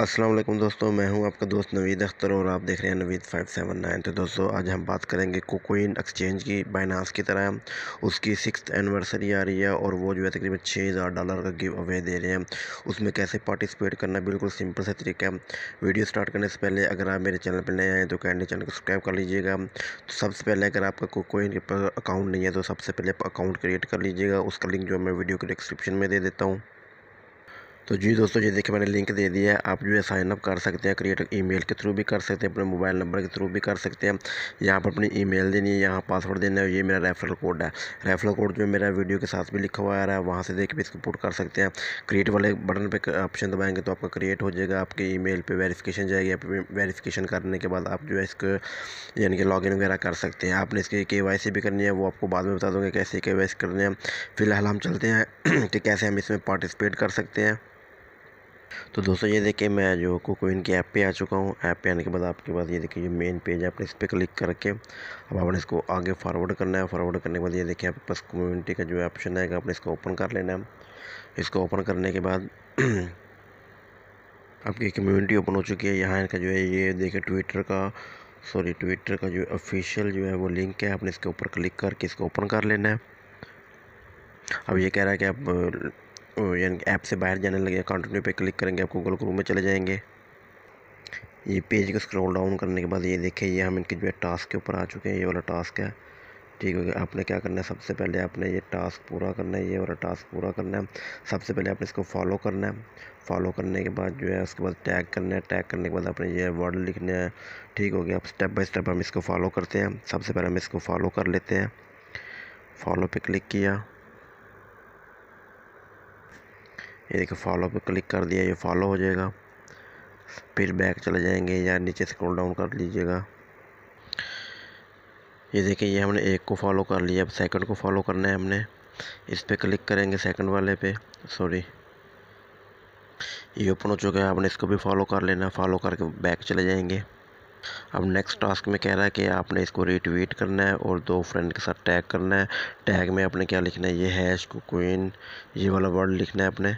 अस्सलाम वालेकुम दोस्तों मैं हूं आपका दोस्त नवीद अख्तर और आप देख रहे हैं नवीद फाइव सेवन नाइन तो दोस्तों आज हम बात करेंगे कोकोइन एक्सचेंज की बाइनास की तरह उसकी सिक्स एनिवर्सरी आ रही है और वो जो है तकरीबन छः हज़ार डॉलर का गिव अवे दे रहे हैं उसमें कैसे पार्टिसिपेट करना बिल्कुल सिंपल सा तरीका है वीडियो स्टार्ट करने से पहले अगर आप मेरे चैनल पर नए आएँ तो कैंडे चैनल को सब्सक्राइब कर लीजिएगा तो सबसे पहले अगर आपका कोकोइन अकाउंट नहीं है तो सबसे पहले अकाउंट क्रिएट कर लीजिएगा उसका लिंक जो मैं वीडियो के डिस्क्रिप्शन में दे देता हूँ तो जी दोस्तों ये देखिए मैंने लिंक दे दिया है आप जो है साइनअप कर सकते हैं क्रिएट ईमेल के थ्रू भी कर सकते हैं अपने मोबाइल नंबर के थ्रू भी कर सकते हैं यहाँ पर अपनी ईमेल देनी है यहाँ पासवर्ड देना है ये मेरा रेफरल कोड है रेफरल कोड जो मेरा वीडियो के साथ भी लिखा हुआ आ रहा है वहाँ से देख भी इसको पुट कर सकते हैं क्रिएट वाले बटन पर ऑप्शन दबाएंगे तो आपका क्रिएट हो जाएगा आपके ई मेल पर वेरीफिकेशन जाएगी आप वेरीफिकेशन करने के बाद आप जो है इसको यानी कि इन वगैरह कर सकते हैं आपने इसकी के वाई सी भी करनी है वो आपको बाद में बता दूँगा कैसे के वाई सी करनी है फिलहाल हम चलते हैं कि कैसे हम इसमें पार्टिसिपेट कर सकते हैं तो दोस्तों ये देखिए मैं जो कोको के ऐप पे आ चुका हूँ ऐप पे आने के बाद आपके पास ये देखिए जो मेन पेज है आपने इस पर क्लिक करके अब आपने इसको आगे फॉरवर्ड करना है फॉरवर्ड करने के बाद ये देखिए आपके पास कम्युनिटी का जो ऑप्शन आएगा आपने इसको ओपन कर लेना है इसको ओपन करने के बाद आपकी कम्युनिटी ओपन हो चुकी है यहाँ इनका जो है ये देखिए ट्विटर का सॉरी ट्विटर का जो ऑफिशियल जो है वो लिंक है आपने इसके ऊपर क्लिक करके इसको ओपन कर लेना है अब ये कह रहा है कि आप यानी ऐप से बाहर जाने लगे कंटिन्यू पे क्लिक करेंगे आप गूगल क्रोम में चले जाएंगे ये पेज को स्क्रॉल डाउन करने के बाद ये देखिए ये हम इनके जो है टास्क के ऊपर आ चुके हैं ये वाला टास्क है ठीक हो गया आपने क्या करना है सबसे पहले आपने ये टास्क पूरा करना है ये वाला टास्क पूरा करना है सबसे पहले आपने इसको फॉलो करना है फॉलो करने के बाद जो है उसके बाद टैग करना है टैग करने के बाद आपने ये वर्ड लिखना है ठीक हो गया आप स्टेप बाय स्टेप हम इसको फॉलो करते हैं सबसे पहले हम इसको फॉलो कर लेते हैं फॉलो पे क्लिक किया ये देखिए फॉलो पे क्लिक कर दिया ये फॉलो हो जाएगा फिर बैक चले जाएंगे या नीचे स्क्रॉल डाउन कर लीजिएगा ये देखिए ये हमने एक को फॉलो कर लिया अब सेकंड को फॉलो करना है हमने इस पर क्लिक करेंगे सेकंड वाले पे सॉरी ये ओपन हो चुका है आपने इसको भी फॉलो कर लेना फॉलो करके बैक चले जाएंगे अब नेक्स्ट टास्क में कह रहा है कि आपने इसको रीट्वीट करना है और दो फ्रेंड के साथ टैग करना है टैग में आपने क्या लिखना है ये हैश को क्वीन ये वाला वर्ड लिखना है अपने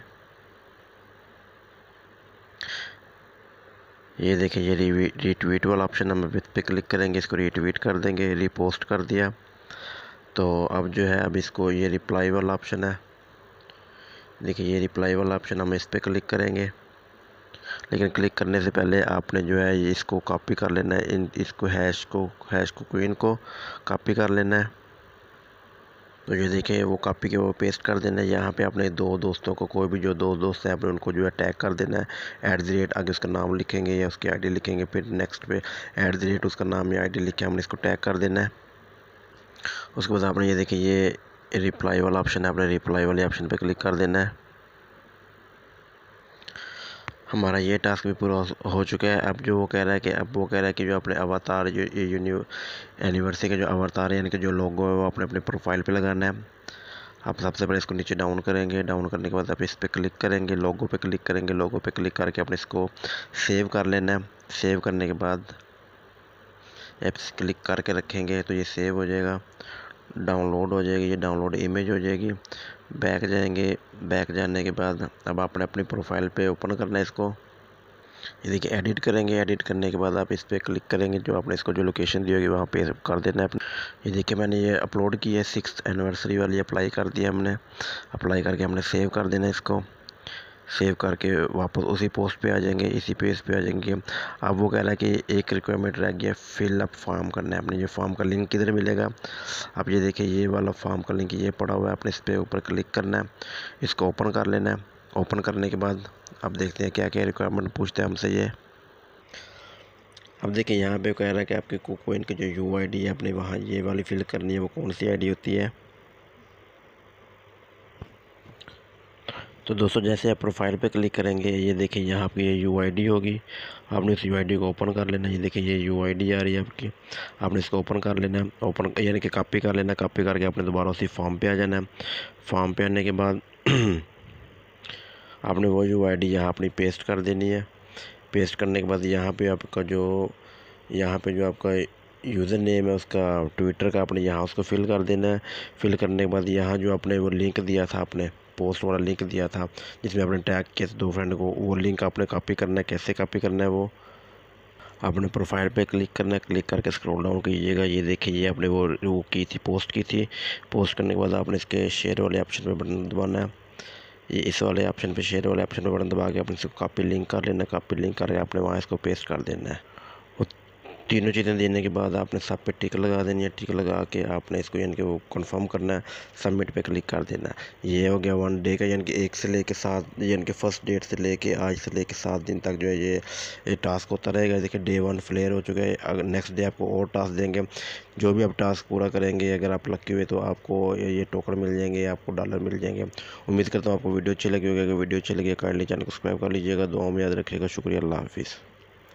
ये देखिए ये रीट्वीट वाला ऑप्शन हम इस पर क्लिक करेंगे इसको रीट्वीट कर देंगे रीपोस्ट कर दिया तो अब जो है अब इसको ये रिप्लाई वाला ऑप्शन है देखिए ये रिप्लाई वाला ऑप्शन हम इस पर क्लिक करेंगे लेकिन क्लिक करने से पहले आपने जो है इसको कॉपी कर लेना है इन इसको हैश को हैश को क्वीन को कॉपी कर लेना है तो ये देखिए वो कॉपी के वो पेस्ट कर देना है यहाँ पे अपने दो दोस्तों को कोई भी जो दो दोस्त हैं अपने उनको जो है टैग कर देना है ऐट द रेट आगे उसका नाम लिखेंगे या उसकी आईडी लिखेंगे फिर नेक्स्ट पे ऐट द रेट उसका नाम या आईडी लिख के हमने इसको टैग कर देना है उसके बाद आपने ये देखिए ये रिप्लाई वाला ऑप्शन है आपने रिप्लाई वाले ऑप्शन पर क्लिक कर देना है हमारा ये टास्क भी पूरा हो चुका है अब जो वो कह रहा है कि अब वो कह रहा है कि जो अपने अवतार जो यूनिव एनिवर्सरी का जो अवतार है यानी कि जो लोगो है वो अपने अपने प्रोफाइल पे लगाना है आप सबसे पहले इसको नीचे डाउन करेंगे डाउन करने के बाद आप इस पर क्लिक करेंगे लोगो पे क्लिक करेंगे लोगो पे क्लिक करके अपने इसको सेव कर लेना है सेव करने के बाद एप्स क्लिक करके रखेंगे तो ये सेव हो जाएगा डाउनलोड हो जाएगी ये डाउनलोड इमेज हो जाएगी बैक जाएंगे बैक जाने के बाद अब आपने अपनी प्रोफाइल पे ओपन करना है इसको ये देखिए एडिट करेंगे एडिट करने के बाद आप इस पर क्लिक करेंगे जो आपने इसको जो लोकेशन दी होगी वहाँ पे कर देना है ये देखिए मैंने ये अपलोड की है सिक्स एनिवर्सरी वाली अप्लाई कर दी हमने अप्लाई करके हमने सेव कर देना है इसको सेव करके वापस उसी पोस्ट पे आ जाएंगे इसी पेज पे आ जाएंगे अब वो कह रहा है कि एक रिक्वायरमेंट रह गया फिल अप फॉर्म करना है अपने ये फॉर्म का लिंक किधर मिलेगा अब ये देखिए ये वाला फॉर्म का लिंक ये पड़ा हुआ है आपने इस पर ऊपर क्लिक करना है इसको ओपन कर लेना है ओपन करने के बाद अब देखते हैं क्या क्या रिक्वायरमेंट पूछते हैं हमसे ये अब देखिए यहाँ पे कह रहा है कि आपके कोकोइन की जो यू आई डी है अपने वहाँ ये वाली फिल करनी है वो कौन सी आई डी होती है तो दोस्तों जैसे आप प्रोफाइल पे क्लिक करेंगे ये देखिए यहाँ पे ये यू होगी आपने इस यू को ओपन कर लेना ये देखिए ये यू आ रही है आपकी आपने इसको ओपन कर लेना ओपन यानी कि कॉपी कर लेना कॉपी करके आपने दोबारा उसी फॉर्म पे आ जाना है फॉर्म पे आने के बाद आपने वो यू आई डी यहाँ अपनी पेस्ट कर देनी है पेस्ट करने के बाद यहाँ पर आपका जो यहाँ पर जो आपका यूज़र नेम है उसका ट्विटर का आपने यहाँ उसको फिल कर देना है फिल करने के बाद यहाँ जो आपने वो लिंक दिया था आपने पोस्ट वाला लिंक दिया था जिसमें आपने टैग किया था दो फ्रेंड को वो लिंक आपने कॉपी करना है कैसे कॉपी करना है वो आपने प्रोफाइल पे क्लिक करना है क्लिक करके स्क्रॉल डाउन कीजिएगा ये देखिए ये आपने वो वो की थी पोस्ट की थी पोस्ट करने के बाद आपने इसके शेयर वाले ऑप्शन पे बटन दबाना है ये इस वाले ऑप्शन पे शेयर वाले ऑप्शन पे बटन दबा के अपने इसको कॉपी लिंक कर लेना कॉपी लिंक करके आपने वहाँ इसको पेस्ट कर देना है तीनों चीज़ें देने के बाद आपने सब पे टिक लगा देनी है टिक लगा के आपने इसको यानी कि वो कंफर्म करना है सबमिट पे क्लिक कर देना है ये हो गया वन डे का यानी कि एक से लेके सात यानी कि फ़र्स्ट डेट से लेके आज से लेके सात दिन तक जो है ये, ये टास्क होता रहेगा देखिए डे वन फ्लेयर हो चुका है अगर नेक्स्ट डे आपको और टास्क देंगे जो भी आप टास्क पूरा करेंगे अगर आप लक्की हुए तो आपको ये टोकन मिल जाएंगे आपको डॉलर मिल जाएंगे उम्मीद करता हूँ आपको वीडियो अच्छी लगी होगी अगर वीडियो अच्छी लगी काइंडली चैनल को सब्सक्राइब कर लीजिएगा दुआ में याद रखिएगा शुक्रिया अल्लाह हाफिज़